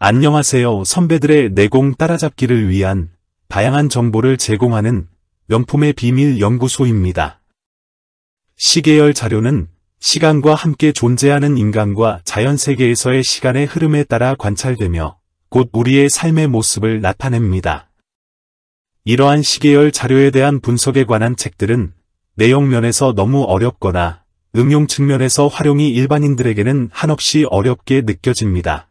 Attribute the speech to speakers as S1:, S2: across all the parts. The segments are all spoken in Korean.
S1: 안녕하세요 선배들의 내공 따라잡기를 위한 다양한 정보를 제공하는 명품의 비밀 연구소입니다. 시계열 자료는 시간과 함께 존재하는 인간과 자연세계에서의 시간의 흐름에 따라 관찰되며 곧 우리의 삶의 모습을 나타냅니다. 이러한 시계열 자료에 대한 분석에 관한 책들은 내용면에서 너무 어렵거나 응용 측면에서 활용이 일반인들에게는 한없이 어렵게 느껴집니다.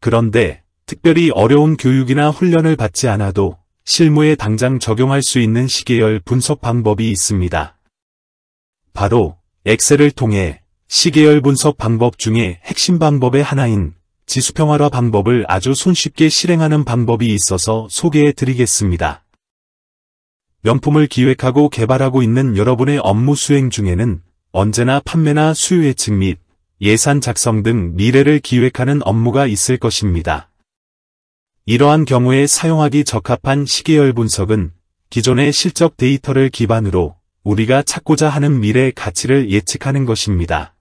S1: 그런데 특별히 어려운 교육이나 훈련을 받지 않아도 실무에 당장 적용할 수 있는 시계열 분석 방법이 있습니다. 바로 엑셀을 통해 시계열 분석 방법 중에 핵심 방법의 하나인 지수평화화 방법을 아주 손쉽게 실행하는 방법이 있어서 소개해 드리겠습니다. 명품을 기획하고 개발하고 있는 여러분의 업무 수행 중에는 언제나 판매나 수요예측 및 예산 작성 등 미래를 기획하는 업무가 있을 것입니다. 이러한 경우에 사용하기 적합한 시계열 분석은 기존의 실적 데이터를 기반으로 우리가 찾고자 하는 미래의 가치를 예측하는 것입니다.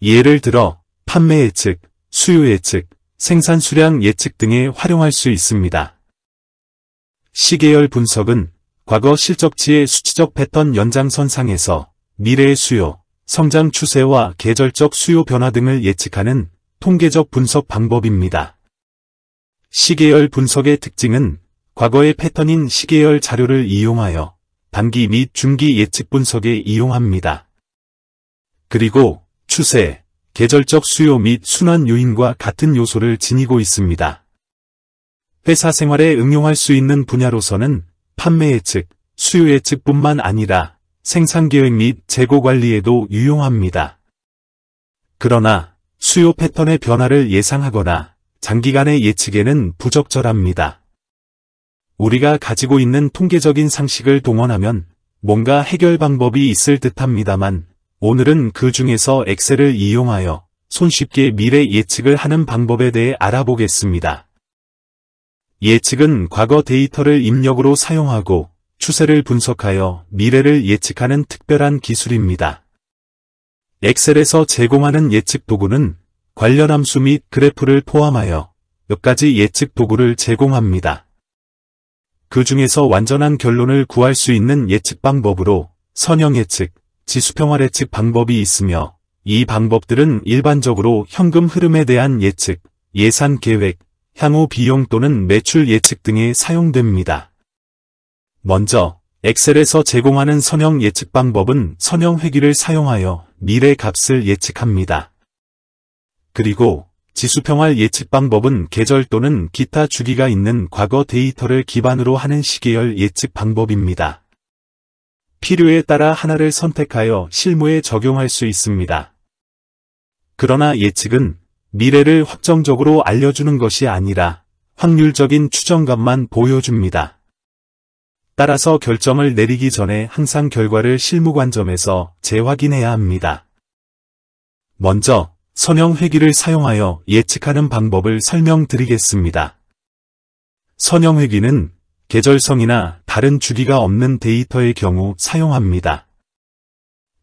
S1: 예를 들어 판매 예측, 수요 예측, 생산 수량 예측 등에 활용할 수 있습니다. 시계열 분석은 과거 실적치의 수치적 패턴 연장선상에서 미래의 수요, 성장 추세와 계절적 수요 변화 등을 예측하는 통계적 분석 방법입니다. 시계열 분석의 특징은 과거의 패턴인 시계열 자료를 이용하여 단기 및 중기 예측 분석에 이용합니다. 그리고 추세, 계절적 수요 및 순환 요인과 같은 요소를 지니고 있습니다. 회사 생활에 응용할 수 있는 분야로서는 판매 예측, 수요 예측뿐만 아니라 생산계획 및 재고 관리에도 유용합니다. 그러나 수요 패턴의 변화를 예상하거나 장기간의 예측에는 부적절합니다. 우리가 가지고 있는 통계적인 상식을 동원하면 뭔가 해결 방법이 있을 듯합니다만 오늘은 그 중에서 엑셀을 이용하여 손쉽게 미래 예측을 하는 방법에 대해 알아보겠습니다. 예측은 과거 데이터를 입력으로 사용하고 추세를 분석하여 미래를 예측하는 특별한 기술입니다. 엑셀에서 제공하는 예측 도구는 관련 함수 및 그래프를 포함하여 몇 가지 예측 도구를 제공합니다. 그 중에서 완전한 결론을 구할 수 있는 예측 방법으로 선형 예측, 지수평화 예측 방법이 있으며 이 방법들은 일반적으로 현금 흐름에 대한 예측, 예산 계획, 향후 비용 또는 매출 예측 등에 사용됩니다. 먼저 엑셀에서 제공하는 선형 예측 방법은 선형 회귀를 사용하여 미래 값을 예측합니다. 그리고 지수평활 예측 방법은 계절 또는 기타 주기가 있는 과거 데이터를 기반으로 하는 시계열 예측 방법입니다. 필요에 따라 하나를 선택하여 실무에 적용할 수 있습니다. 그러나 예측은 미래를 확정적으로 알려주는 것이 아니라 확률적인 추정감만 보여줍니다. 따라서 결정을 내리기 전에 항상 결과를 실무 관점에서 재확인해야 합니다. 먼저 선형 회귀를 사용하여 예측하는 방법을 설명드리겠습니다. 선형 회귀는 계절성이나 다른 주기가 없는 데이터의 경우 사용합니다.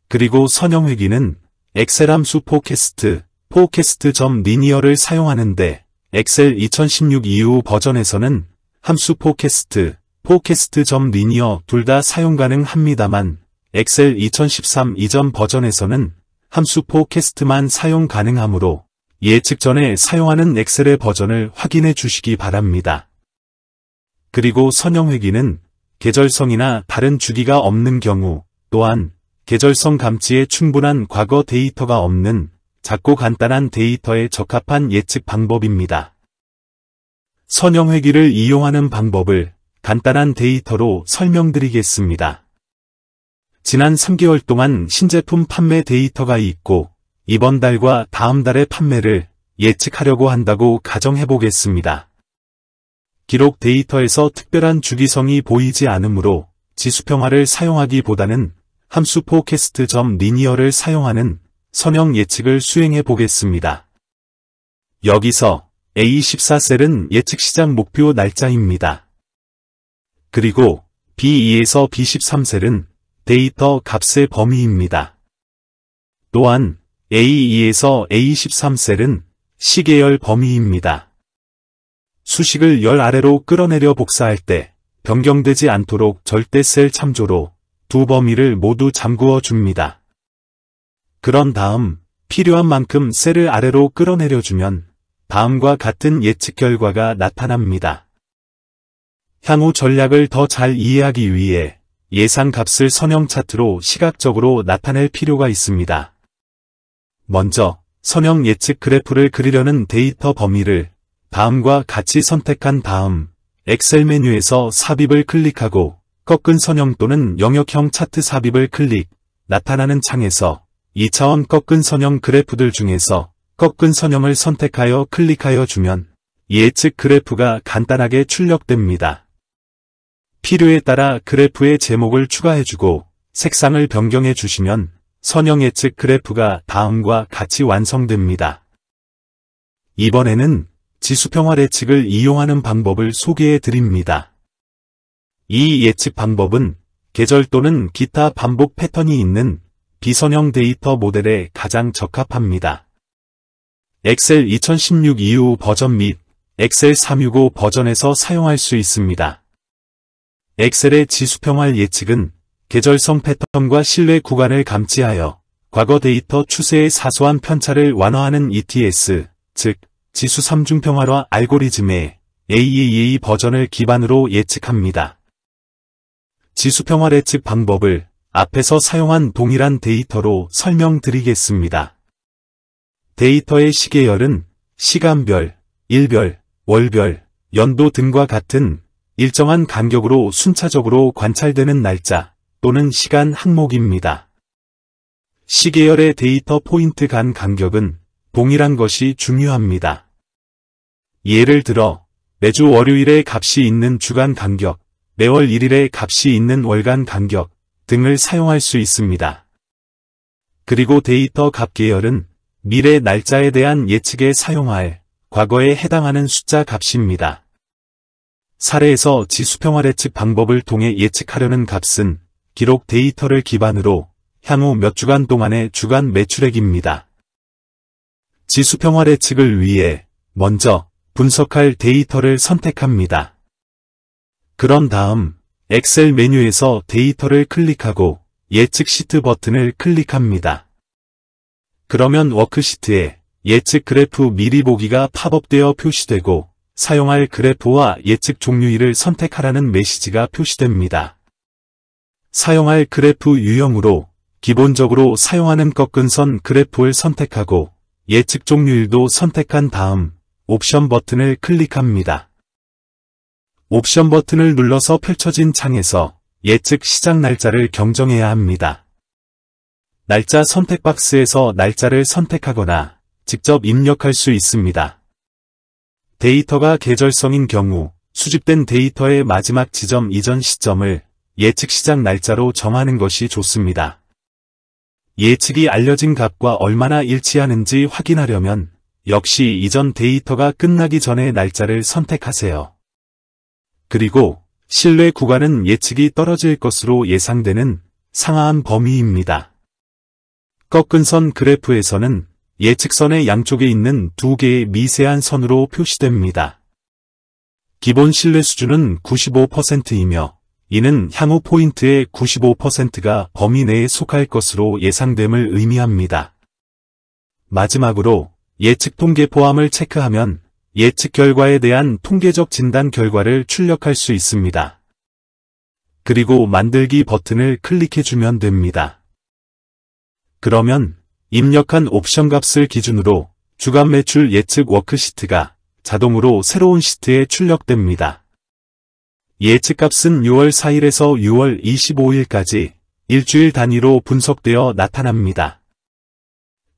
S1: 그리고 선형 회귀는 엑셀 함수 포캐스트, 포캐스트.리니어를 점 사용하는데 엑셀 2016 이후 버전에서는 함수 포캐스트, 포캐스트 점 리니어 둘 다 사용 가능합니다만 엑셀 2013 이전 버전에서는 함수 포캐스트만 사용 가능하므로 예측 전에 사용하는 엑셀의 버전을 확인해 주시기 바랍니다. 그리고 선형회기는 계절성이나 다른 주기가 없는 경우 또한 계절성 감지에 충분한 과거 데이터가 없는 작고 간단한 데이터에 적합한 예측 방법입니다. 선형회기를 이용하는 방법을 간단한 데이터로 설명드리겠습니다. 지난 3개월 동안 신제품 판매 데이터가 있고 이번 달과 다음 달의 판매를 예측하려고 한다고 가정해보겠습니다. 기록 데이터에서 특별한 주기성이 보이지 않으므로 지수평화를 사용하기보다는 함수 포캐스트 점 리니어를 사용하는 선형 예측을 수행해 보겠습니다. 여기서 A14셀은 예측시장 목표 날짜입니다. 그리고 B2에서 B13셀은 데이터 값의 범위입니다. 또한 A2에서 A13셀은 시계열 범위입니다. 수식을 열 아래로 끌어내려 복사할 때 변경되지 않도록 절대 셀 참조로 두 범위를 모두 잠그어 줍니다. 그런 다음 필요한 만큼 셀을 아래로 끌어내려주면 다음과 같은 예측 결과가 나타납니다. 향후 전략을 더 잘 이해하기 위해 예상값을 선형 차트로 시각적으로 나타낼 필요가 있습니다. 먼저 선형 예측 그래프를 그리려는 데이터 범위를 다음과 같이 선택한 다음 엑셀 메뉴에서 삽입을 클릭하고 꺾은 선형 또는 영역형 차트 삽입을 클릭 나타나는 창에서 2차원 꺾은 선형 그래프들 중에서 꺾은 선형을 선택하여 클릭하여 주면 예측 그래프가 간단하게 출력됩니다. 필요에 따라 그래프의 제목을 추가해주고 색상을 변경해 주시면 선형 예측 그래프가 다음과 같이 완성됩니다. 이번에는 지수평화 예측을 이용하는 방법을 소개해 드립니다. 이 예측 방법은 계절 또는 기타 반복 패턴이 있는 비선형 데이터 모델에 가장 적합합니다. 엑셀 2016 이후 버전 및 엑셀 365 버전에서 사용할 수 있습니다. 엑셀의 지수평활 예측은 계절성 패턴과 신뢰 구간을 감지하여 과거 데이터 추세의 사소한 편차를 완화하는 ETS, 즉 지수 3중 평화와 알고리즘의 AEA e e 버전을 기반으로 예측합니다. 지수 평활 예측 방법을 앞에서 사용한 동일한 데이터로 설명드리겠습니다. 데이터의 시계열은 시간별, 일별, 월별, 연도 등과 같은 일정한 간격으로 순차적으로 관찰되는 날짜 또는 시간 항목입니다. 시계열의 데이터 포인트 간 간격은 동일한 것이 중요합니다. 예를 들어 매주 월요일에 값이 있는 주간 간격, 매월 1일에 값이 있는 월간 간격 등을 사용할 수 있습니다. 그리고 데이터 값 계열은 미래 날짜에 대한 예측에 사용할 과거에 해당하는 숫자 값입니다. 사례에서 지수평화 예측 방법을 통해 예측하려는 값은 기록 데이터를 기반으로 향후 몇 주간 동안의 주간 매출액입니다. 지수평화 예측을 위해 먼저 분석할 데이터를 선택합니다. 그런 다음 엑셀 메뉴에서 데이터를 클릭하고 예측 시트 버튼을 클릭합니다. 그러면 워크시트에 예측 그래프 미리 보기가 팝업되어 표시되고 사용할 그래프와 예측 종류일을 선택하라는 메시지가 표시됩니다. 사용할 그래프 유형으로 기본적으로 사용하는 꺾은 선 그래프를 선택하고 예측 종류일도 선택한 다음 옵션 버튼을 클릭합니다. 옵션 버튼을 눌러서 펼쳐진 창에서 예측 시작 날짜를 경정해야 합니다. 날짜 선택 박스에서 날짜를 선택하거나 직접 입력할 수 있습니다. 데이터가 계절성인 경우 수집된 데이터의 마지막 지점 이전 시점을 예측 시작 날짜로 정하는 것이 좋습니다. 예측이 알려진 값과 얼마나 일치하는지 확인하려면 역시 이전 데이터가 끝나기 전에 날짜를 선택하세요. 그리고 실내 구간은 예측이 떨어질 것으로 예상되는 상하한 범위입니다. 꺾은 선 그래프에서는 예측선의 양쪽에 있는 두 개의 미세한 선으로 표시됩니다. 기본 신뢰 수준은 95%이며 이는 향후 포인트의 95%가 범위 내에 속할 것으로 예상됨을 의미합니다. 마지막으로 예측 통계 포함을 체크하면 예측 결과에 대한 통계적 진단 결과를 출력할 수 있습니다. 그리고 만들기 버튼을 클릭해주면 됩니다. 그러면 입력한 옵션 값을 기준으로 주간 매출 예측 워크시트가 자동으로 새로운 시트에 출력됩니다. 예측 값은 6월 4일에서 6월 25일까지 일주일 단위로 분석되어 나타납니다.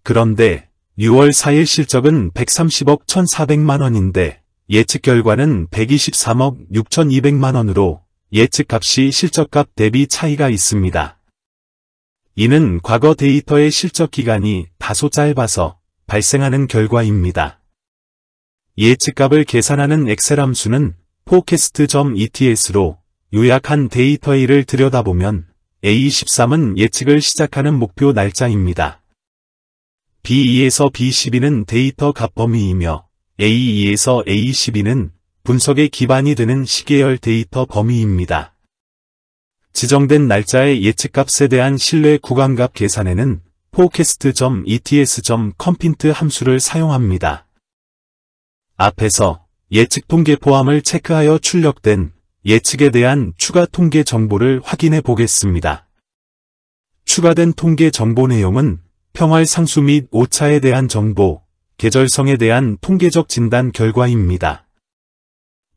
S1: 그런데 6월 4일 실적은 130억 1,400만원인데 예측 결과는 123억 6,200만원으로 예측값이 실적값 대비 차이가 있습니다. 이는 과거 데이터의 실적 기간이 다소 짧아서 발생하는 결과입니다. 예측값을 계산하는 엑셀 함수는 forecast.ets로 요약한 데이터일을 들여다보면 A23은 예측을 시작하는 목표 날짜입니다. B2에서 B12는 데이터 값 범위이며 A2에서 A12는 분석의 기반이 되는 시계열 데이터 범위입니다. 지정된 날짜의 예측값에 대한 신뢰 구간값 계산에는 forecast.ets.compint 함수를 사용합니다. 앞에서 예측 통계 포함을 체크하여 출력된 예측에 대한 추가 통계 정보를 확인해 보겠습니다. 추가된 통계 정보 내용은 평활 상수 및 오차에 대한 정보, 계절성에 대한 통계적 진단 결과입니다.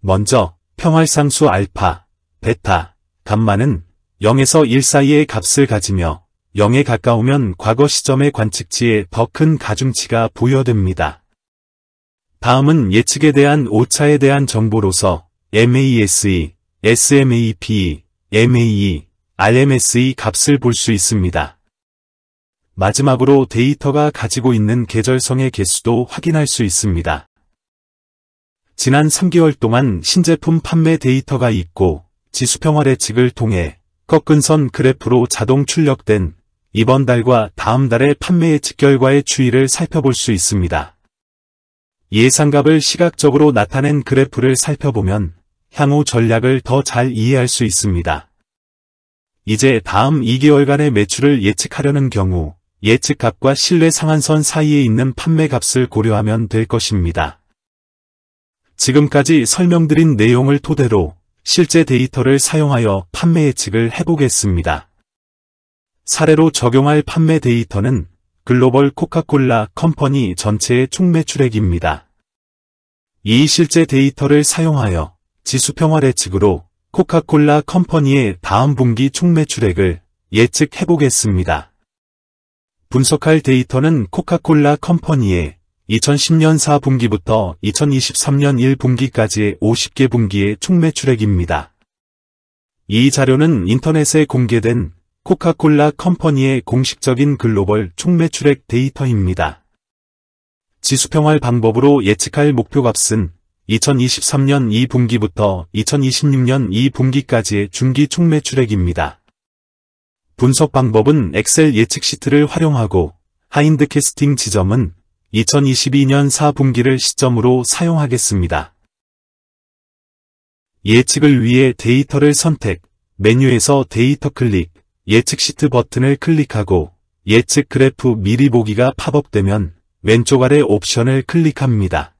S1: 먼저 평활상수 알파, 베타, 감마는 0에서 1 사이의 값을 가지며 0에 가까우면 과거 시점의 관측치에 더 큰 가중치가 부여됩니다. 다음은 예측에 대한 오차에 대한 정보로서 MASE, SMAP, MAE, RMSE 값을 볼 수 있습니다. 마지막으로 데이터가 가지고 있는 계절성의 개수도 확인할 수 있습니다. 지난 3개월 동안 신제품 판매 데이터가 있고 지수평화의 직을 통해 꺾은 선 그래프로 자동 출력된 이번 달과 다음 달의 판매 예측 결과의 추이를 살펴볼 수 있습니다. 예상값을 시각적으로 나타낸 그래프를 살펴보면 향후 전략을 더 잘 이해할 수 있습니다. 이제 다음 2개월간의 매출을 예측하려는 경우 예측값과 실내 상한선 사이에 있는 판매값을 고려하면 될 것입니다. 지금까지 설명드린 내용을 토대로 실제 데이터를 사용하여 판매 예측을 해보겠습니다. 사례로 적용할 판매 데이터는 글로벌 코카콜라 컴퍼니 전체의 총 매출액입니다. 이 실제 데이터를 사용하여 지수평화 예측으로 코카콜라 컴퍼니의 다음 분기 총 매출액을 예측해보겠습니다. 분석할 데이터는 코카콜라 컴퍼니의 2010년 4분기부터 2023년 1분기까지의 50개 분기의 총 매출액입니다. 이 자료는 인터넷에 공개된 코카콜라 컴퍼니의 공식적인 글로벌 총 매출액 데이터입니다. 지수평활 방법으로 예측할 목표값은 2023년 2분기부터 2026년 2분기까지의 중기 총 매출액입니다. 분석 방법은 엑셀 예측 시트를 활용하고 하인드캐스팅 지점은 2022년 4분기를 시점으로 사용하겠습니다. 예측을 위해 데이터를 선택, 메뉴에서 데이터 클릭, 예측 시트 버튼을 클릭하고 예측 그래프 미리 보기가 팝업되면 왼쪽 아래 옵션을 클릭합니다.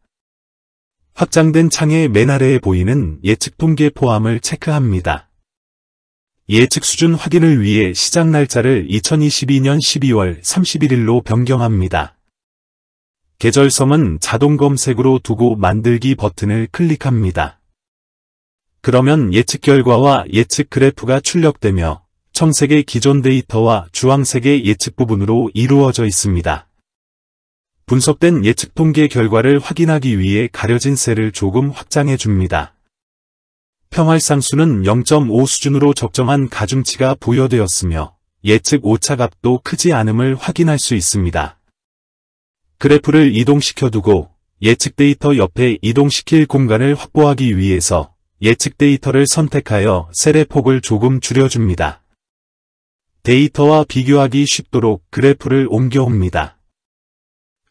S1: 확장된 창의 맨 아래에 보이는 예측 통계 포함을 체크합니다. 예측 수준 확인을 위해 시작 날짜를 2022년 12월 31일로 변경합니다. 계절섬은 자동 검색으로 두고 만들기 버튼을 클릭합니다. 그러면 예측 결과와 예측 그래프가 출력되며 청색의 기존 데이터와 주황색의 예측 부분으로 이루어져 있습니다. 분석된 예측 통계 결과를 확인하기 위해 가려진 셀을 조금 확장해 줍니다. 평활상수는 0.5 수준으로 적정한 가중치가 부여되었으며 예측 오차값도 크지 않음을 확인할 수 있습니다. 그래프를 이동시켜두고 예측 데이터 옆에 이동시킬 공간을 확보하기 위해서 예측 데이터를 선택하여 셀의 폭을 조금 줄여줍니다. 데이터와 비교하기 쉽도록 그래프를 옮겨옵니다.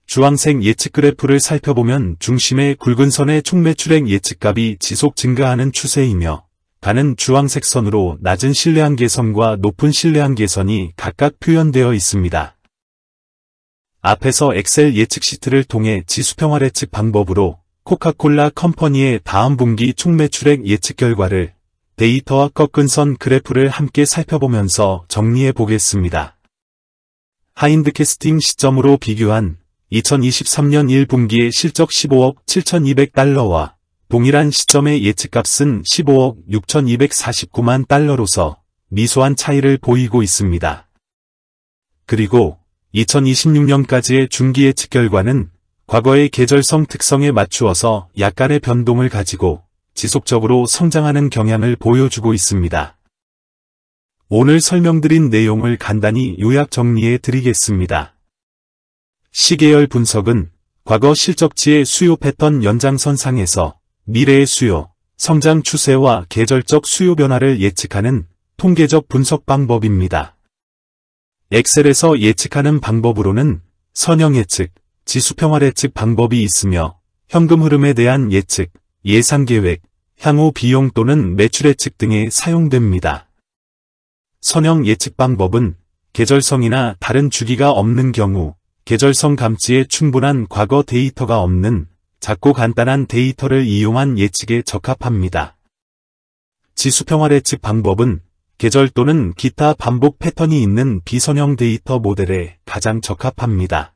S1: 주황색 예측 그래프를 살펴보면 중심의 굵은 선의 총매출액 예측값이 지속 증가하는 추세이며 가는 주황색 선으로 낮은 신뢰한계선과 높은 신뢰한계선이 각각 표현되어 있습니다. 앞에서 엑셀 예측 시트를 통해 지수평화 예측 방법으로 코카콜라 컴퍼니의 다음 분기 총매출액 예측 결과를 데이터와 꺾은 선 그래프를 함께 살펴보면서 정리해 보겠습니다. 하인드캐스팅 시점으로 비교한 2023년 1분기의 실적 15억 7,200달러와 동일한 시점의 예측값은 15억 6,249만 달러로서 미소한 차이를 보이고 있습니다. 그리고 2026년까지의 중기 예측 결과는 과거의 계절성 특성에 맞추어서 약간의 변동을 가지고 지속적으로 성장하는 경향을 보여주고 있습니다. 오늘 설명드린 내용을 간단히 요약 정리해 드리겠습니다. 시계열 분석은 과거 실적치의 수요 패턴 연장선 상에서 미래의 수요, 성장 추세와 계절적 수요 변화를 예측하는 통계적 분석 방법입니다. 엑셀에서 예측하는 방법으로는 선형 예측, 지수평화 예측 방법이 있으며 현금 흐름에 대한 예측, 예상 계획, 향후 비용 또는 매출 예측 등에 사용됩니다. 선형 예측 방법은 계절성이나 다른 주기가 없는 경우 계절성 감지에 충분한 과거 데이터가 없는 작고 간단한 데이터를 이용한 예측에 적합합니다. 지수평화 예측 방법은 계절 또는 기타 반복 패턴이 있는 비선형 데이터 모델에 가장 적합합니다.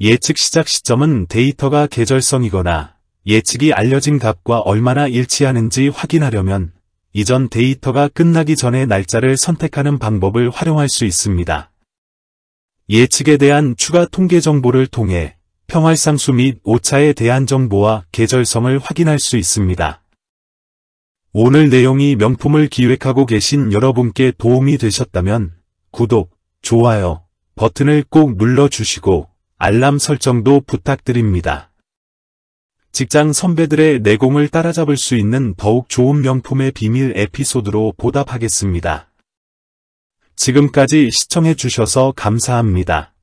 S1: 예측 시작 시점은 데이터가 계절성이거나 예측이 알려진 값과 얼마나 일치하는지 확인하려면 이전 데이터가 끝나기 전에 날짜를 선택하는 방법을 활용할 수 있습니다. 예측에 대한 추가 통계 정보를 통해 평활상수 및 오차에 대한 정보와 계절성을 확인할 수 있습니다. 오늘 내용이 명품을 기획하고 계신 여러분께 도움이 되셨다면 구독, 좋아요 버튼을 꼭 눌러주시고 알람 설정도 부탁드립니다. 직장 선배들의 내공을 따라잡을 수 있는 더욱 좋은 명품의 비밀 에피소드로 보답하겠습니다. 지금까지 시청해주셔서 감사합니다.